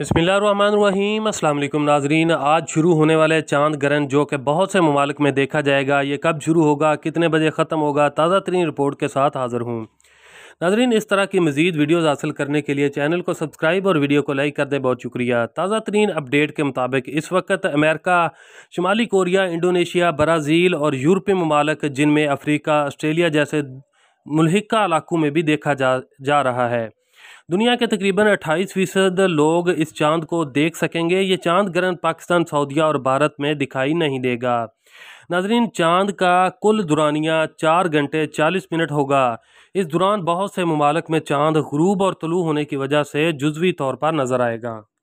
बसमीम अल्लाम नाजरीन आज शुरू होने वाले चांद ग्रहण जो कि बहुत से ममालिक में देखा जाएगा ये कब शुरू होगा कितने बजे ख़त्म होगा ताज़ा तरीन रिपोर्ट के साथ हाज़िर हूँ नाजरीन इस तरह की मज़ीद वीडियोज़ हासिल करने के लिए चैनल को सब्सक्राइब और वीडियो को लाइक कर दें बहुत शुक्रिया ताज़ा तरीन अपडेट के मुताबिक इस वक्त अमेरिका शुमाली कोरिया इंडोनेशिया ब्राज़ील और यूरोपी ममालक जिनमें अफ्रीका आस्ट्रेलिया जैसे मुलहका इलाकों में भी देखा जा जा रहा है दुनिया के तकरीबन 28 फीसद लोग इस चांद को देख सकेंगे ये चांद ग्रहण पाकिस्तान सऊदीया और भारत में दिखाई नहीं देगा नाजरीन चांद का कुल दुरानिया चार घंटे चालीस मिनट होगा इस दौरान बहुत से ममालक में चांद गरूब और तलु होने की वजह से जुजवी तौर पर नज़र आएगा